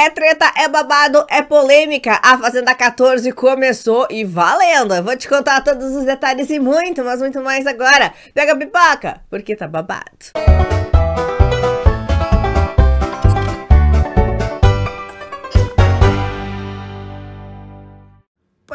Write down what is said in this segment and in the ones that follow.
É treta, é babado, é polêmica. A Fazenda 14 começou e valendo. Vou te contar todos os detalhes e muito, mas muito mais agora. Pega a pipoca, porque tá babado.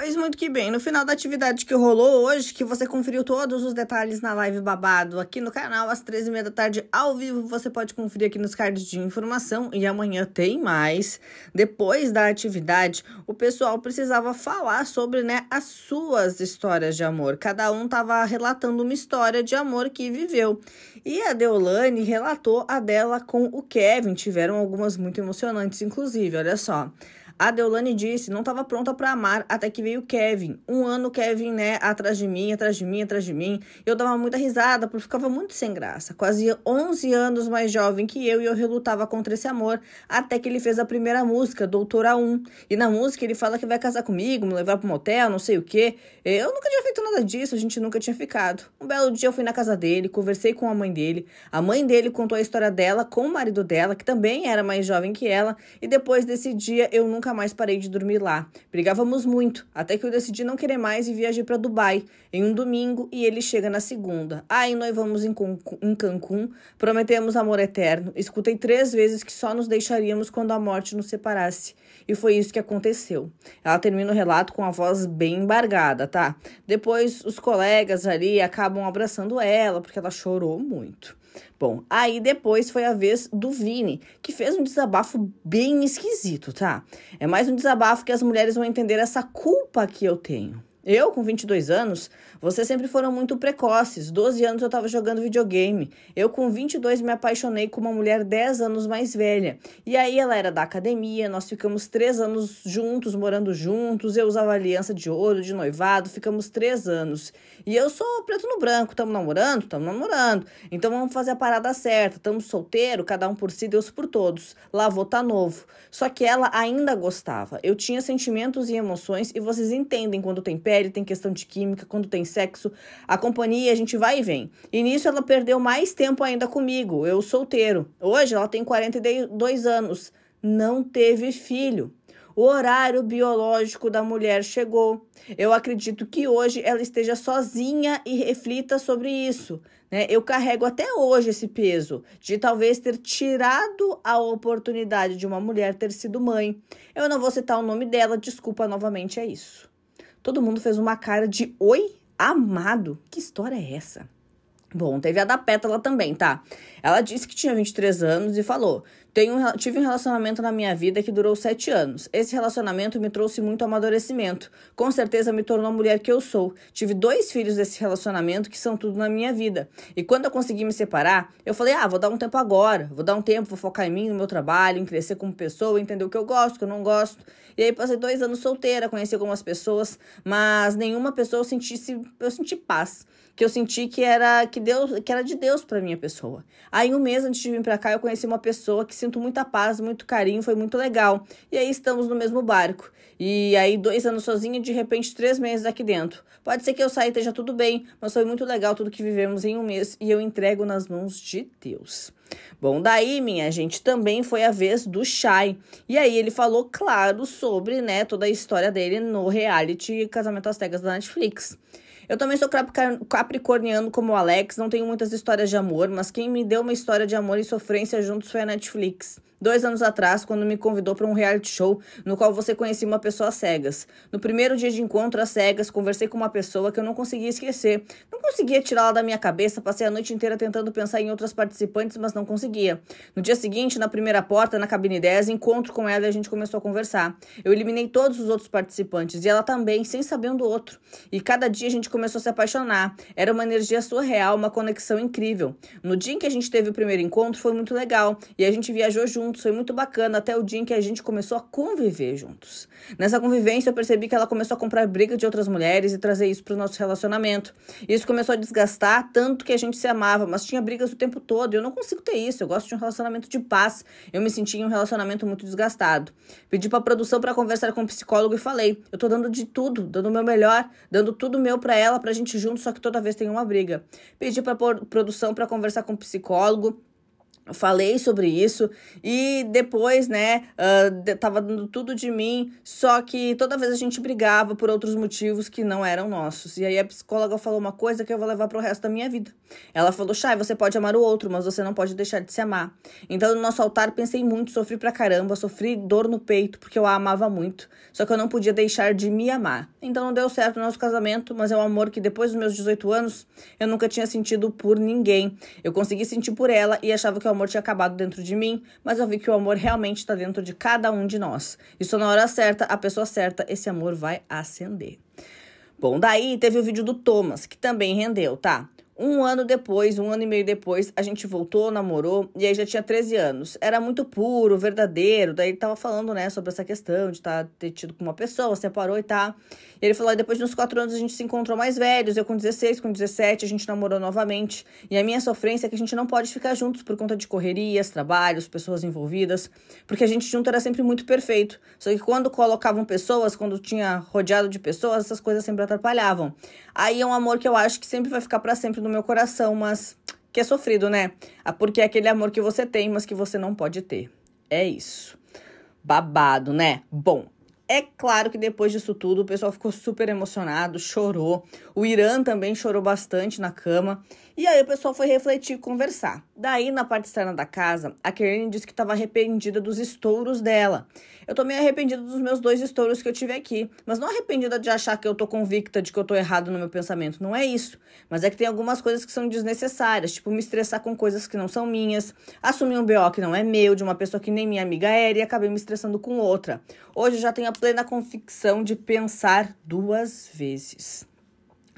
Pois muito que bem, no final da atividade que rolou hoje, que você conferiu todos os detalhes na live babado aqui no canal, às 13h30 da tarde, ao vivo, você pode conferir aqui nos cards de informação e amanhã tem mais. Depois da atividade, o pessoal precisava falar sobre né, as suas histórias de amor. Cada um estava relatando uma história de amor que viveu. E a Deolane relatou a dela com o Kevin, tiveram algumas muito emocionantes, inclusive, olha só. A Deolane disse: não estava pronta para amar até que veio Kevin. Um ano Kevin, né, atrás de mim, atrás de mim, atrás de mim. Eu dava muita risada porque ficava muito sem graça. Quase 11 anos mais jovem que eu e eu relutava contra esse amor até que ele fez a primeira música, Doutora 1. E na música ele fala que vai casar comigo, me levar pro motel, não sei o quê. Eu nunca tinha feito nada disso, a gente nunca tinha ficado. Um belo dia eu fui na casa dele, conversei com a mãe dele. A mãe dele contou a história dela com o marido dela, que também era mais jovem que ela, e depois desse dia eu nunca nunca mais parei de dormir lá. Brigávamos muito, até que eu decidi não querer mais e viajei para Dubai em um domingo e ele chega na segunda. Aí vamos em, em Cancún, prometemos amor eterno. Escutei três vezes que só nos deixaríamos quando a morte nos separasse. E foi isso que aconteceu. Ela termina o relato com a voz bem embargada, tá? Depois os colegas ali acabam abraçando ela, porque ela chorou muito. Bom, aí depois foi a vez do Vini, que fez um desabafo bem esquisito, tá? É mais um desabafo que as mulheres vão entender essa culpa que eu tenho. Eu, com 22 anos, vocês sempre foram muito precoces. 12 anos eu estava jogando videogame. Eu, com 22, me apaixonei com uma mulher 10 anos mais velha. E aí ela era da academia, nós ficamos 3 anos juntos, morando juntos. Eu usava aliança de ouro, de noivado, ficamos 3 anos. E eu sou preto no branco, Tamo namorando? Tamo namorando. Então vamos fazer a parada certa. Tamo solteiro, cada um por si, Deus por todos. Lá vou tá novo. Só que ela ainda gostava. Eu tinha sentimentos e emoções e vocês entendem quando tem pé pele, tem questão de química, quando tem sexo, a companhia, a gente vai e vem. E nisso ela perdeu mais tempo ainda comigo, eu solteiro. Hoje ela tem 42 anos, não teve filho. O horário biológico da mulher chegou. Eu acredito que hoje ela esteja sozinha e reflita sobre isso. Né? Eu carrego até hoje esse peso de talvez ter tirado a oportunidade de uma mulher ter sido mãe. Eu não vou citar o nome dela, desculpa novamente, é isso. Todo mundo fez uma cara de oi, amado. Que história é essa? Bom, teve a da Pétala também, tá? Ela disse que tinha 23 anos e falou: tenho, tive um relacionamento na minha vida que durou sete anos. Esse relacionamento me trouxe muito amadurecimento. Com certeza me tornou a mulher que eu sou. Tive dois filhos desse relacionamento que são tudo na minha vida. E quando eu consegui me separar, eu falei: ah, vou dar um tempo agora. Vou dar um tempo, vou focar em mim, no meu trabalho, em crescer como pessoa, entender o que eu gosto, o que eu não gosto. E aí passei dois anos solteira, conheci algumas pessoas, mas nenhuma pessoa eu senti, eu senti paz que eu senti que era que Deus que era de Deus para minha pessoa. Aí um mês antes de vir para cá eu conheci uma pessoa que se sinto muita paz, muito carinho, foi muito legal. E aí estamos no mesmo barco. E aí, dois anos sozinha, de repente, três meses aqui dentro. Pode ser que eu saia e esteja tudo bem, mas foi muito legal tudo que vivemos em um mês e eu entrego nas mãos de Deus. Bom, daí, minha gente, também foi a vez do Shai. E aí ele falou, claro, sobre, né, toda a história dele no reality Casamento às Cegas da Netflix. Eu também sou capricorniano como o Alex, não tenho muitas histórias de amor, mas quem me deu uma história de amor e sofrência juntos foi a Netflix dois anos atrás, quando me convidou para um reality show no qual você conhecia uma pessoa cegas. No primeiro dia de encontro às cegas, conversei com uma pessoa que eu não conseguia esquecer. Não conseguia tirá-la da minha cabeça, passei a noite inteira tentando pensar em outras participantes, mas não conseguia. No dia seguinte, na primeira porta, na cabine 10, encontro com ela e a gente começou a conversar. Eu eliminei todos os outros participantes e ela também, sem saber um do outro. E cada dia a gente começou a se apaixonar. Era uma energia surreal, uma conexão incrível. No dia em que a gente teve o primeiro encontro, foi muito legal e a gente viajou junto juntos, foi muito bacana, até o dia em que a gente começou a conviver juntos. Nessa convivência, eu percebi que ela começou a comprar briga de outras mulheres e trazer isso para o nosso relacionamento. Isso começou a desgastar, tanto que a gente se amava, mas tinha brigas o tempo todo. Eu não consigo ter isso, eu gosto de um relacionamento de paz. Eu me senti em um relacionamento muito desgastado. Pedi para a produção para conversar com o psicólogo e falei: eu tô dando de tudo, dando o meu melhor, dando tudo meu para ela, para a gente junto, só que toda vez tem uma briga. Pedi para produção para conversar com o psicólogo falei sobre isso e depois, né, uh, tava dando tudo de mim, só que toda vez a gente brigava por outros motivos que não eram nossos. E aí a psicóloga falou uma coisa que eu vou levar pro resto da minha vida. Ela falou: "Chay, você pode amar o outro, mas você não pode deixar de se amar". Então, no nosso altar pensei muito, sofri pra caramba, sofri dor no peito porque eu a amava muito, só que eu não podia deixar de me amar. Então não deu certo o nosso casamento, mas é um amor que depois dos meus 18 anos eu nunca tinha sentido por ninguém. Eu consegui sentir por ela e achava que eu amor tinha acabado dentro de mim, mas eu vi que o amor realmente está dentro de cada um de nós. Isso na hora certa, a pessoa certa, esse amor vai acender. Bom, daí teve o vídeo do Thomas, que também rendeu, tá? Um ano depois, um ano e meio depois, a gente voltou, namorou, e aí já tinha 13 anos. Era muito puro, verdadeiro. Daí ele tava falando, né, sobre essa questão de tá, ter tido com uma pessoa, separou e tá. E ele falou: e depois de uns 4 anos a gente se encontrou mais velhos, eu com 16, com 17, a gente namorou novamente. E a minha sofrência é que a gente não pode ficar juntos por conta de correrias, trabalhos, pessoas envolvidas, porque a gente junto era sempre muito perfeito. Só que quando colocavam pessoas, quando tinha rodeado de pessoas, essas coisas sempre atrapalhavam. Aí é um amor que eu acho que sempre vai ficar para sempre do meu coração, mas que é sofrido, né? Ah, porque é aquele amor que você tem, mas que você não pode ter. É isso. Babado, né? Bom, é claro que depois disso tudo o pessoal ficou super emocionado, chorou. O Irã também chorou bastante na cama. E aí o pessoal foi refletir e conversar. Daí, na parte externa da casa, a Kerline disse que estava arrependida dos estouros dela. Eu tô meio arrependida dos meus dois estouros que eu tive aqui. Mas não arrependida de achar que eu tô convicta de que eu tô errado no meu pensamento. Não é isso. Mas é que tem algumas coisas que são desnecessárias, tipo me estressar com coisas que não são minhas, assumir um BO que não é meu, de uma pessoa que nem minha amiga era, e acabei me estressando com outra. Hoje eu já tenho a plena convicção de pensar duas vezes.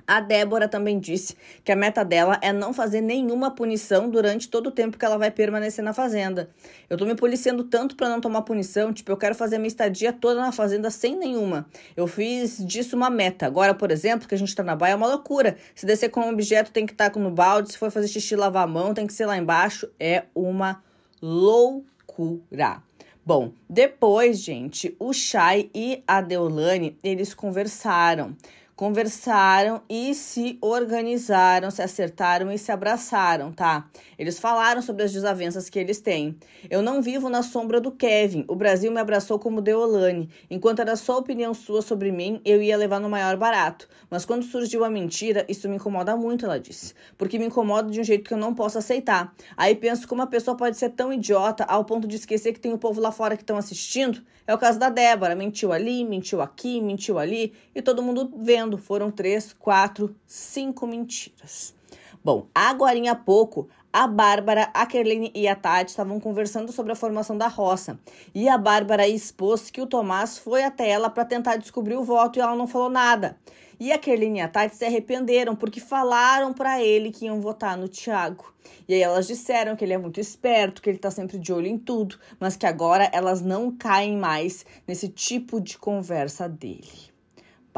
A Débora também disse que a meta dela é não fazer nenhuma punição durante todo o tempo que ela vai permanecer na fazenda. Eu tô me policiando tanto para não tomar punição, tipo, eu quero fazer minha estadia toda na fazenda sem nenhuma. Eu fiz disso uma meta. Agora, por exemplo, que a gente tá na baia é uma loucura. Se descer com um objeto tem que estar tá no balde, se for fazer xixi lavar a mão tem que ser lá embaixo, é uma loucura. Bom, depois, gente, o Chay e a Deolane, eles conversaram conversaram e se organizaram, se acertaram e se abraçaram, tá? Eles falaram sobre as desavenças que eles têm. Eu não vivo na sombra do Kevin. O Brasil me abraçou como Deolane. Enquanto era só opinião sua sobre mim, eu ia levar no maior barato. Mas quando surgiu a mentira, isso me incomoda muito, ela disse. Porque me incomoda de um jeito que eu não posso aceitar. Aí penso como a pessoa pode ser tão idiota ao ponto de esquecer que tem o povo lá fora que estão assistindo. É o caso da Débora. Mentiu ali, mentiu aqui, mentiu ali e todo mundo vendo vendo, foram três, quatro, cinco mentiras. Bom, agora há pouco, a Bárbara, a Kerline e a Tati estavam conversando sobre a formação da roça. E a Bárbara expôs que o Tomás foi até ela para tentar descobrir o voto e ela não falou nada. E a Kerline e a Tati se arrependeram porque falaram para ele que iam votar no Tiago. E aí elas disseram que ele é muito esperto, que ele tá sempre de olho em tudo, mas que agora elas não caem mais nesse tipo de conversa dele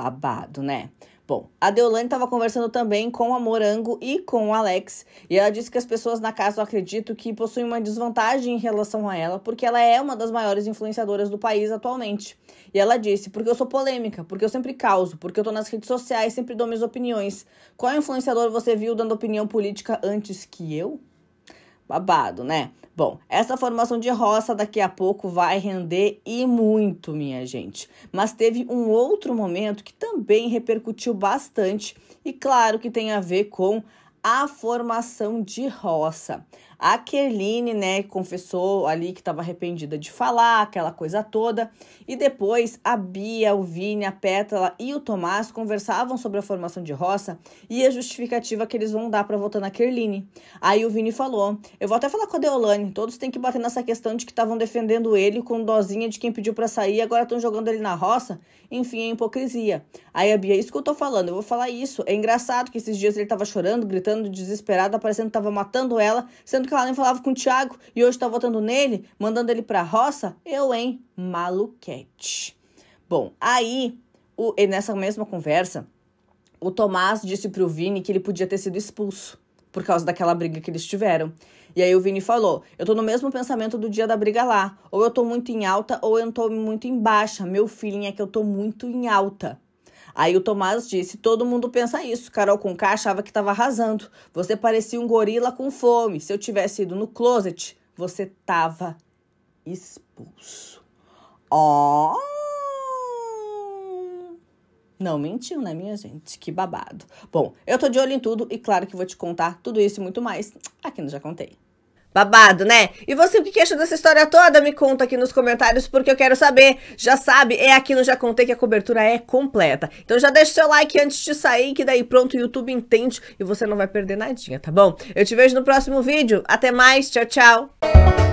babado, né? Bom, a Deolane estava conversando também com a Morango e com o Alex, e ela disse que as pessoas na casa, eu acredito, que possuem uma desvantagem em relação a ela, porque ela é uma das maiores influenciadoras do país atualmente. E ela disse, porque eu sou polêmica, porque eu sempre causo, porque eu tô nas redes sociais, sempre dou minhas opiniões. Qual influenciador você viu dando opinião política antes que eu? Babado, né? Bom, essa formação de roça daqui a pouco vai render e muito, minha gente. Mas teve um outro momento que também repercutiu bastante e claro que tem a ver com a formação de roça. A Kerline, né, confessou ali que estava arrependida de falar, aquela coisa toda. E depois a Bia, o Vini, a Pétala e o Tomás conversavam sobre a formação de roça e a justificativa que eles vão dar para votar na Kerline. Aí o Vini falou: Eu vou até falar com a Deolane, todos têm que bater nessa questão de que estavam defendendo ele com dozinha de quem pediu para sair e agora estão jogando ele na roça. Enfim, é hipocrisia. Aí a Bia, isso que eu tô falando, eu vou falar isso. É engraçado que esses dias ele tava chorando, gritando, desesperado, parecendo que tava matando ela, sendo que ela nem falava com o Thiago e hoje tá votando nele, mandando ele pra roça? Eu, hein? Maluquete. Bom, aí, o, nessa mesma conversa, o Tomás disse pro Vini que ele podia ter sido expulso por causa daquela briga que eles tiveram. E aí o Vini falou: Eu tô no mesmo pensamento do dia da briga lá. Ou eu tô muito em alta, ou eu tô muito em baixa. Meu feeling é que eu tô muito em alta. Aí o Tomás disse: todo mundo pensa isso. Carol Conká achava que estava arrasando. Você parecia um gorila com fome. Se eu tivesse ido no closet, você tava expulso. Ó! Oh! Não mentiu, né, minha gente? Que babado. Bom, eu tô de olho em tudo e claro que vou te contar tudo isso e muito mais aqui no Já Contei. Babado, né? E você o que acha dessa história toda? Me conta aqui nos comentários porque eu quero saber. Já sabe, é aqui no Já Contei que a cobertura é completa. Então já deixa o seu like antes de sair, que daí pronto o YouTube entende e você não vai perder nadinha, tá bom? Eu te vejo no próximo vídeo. Até mais, tchau, tchau.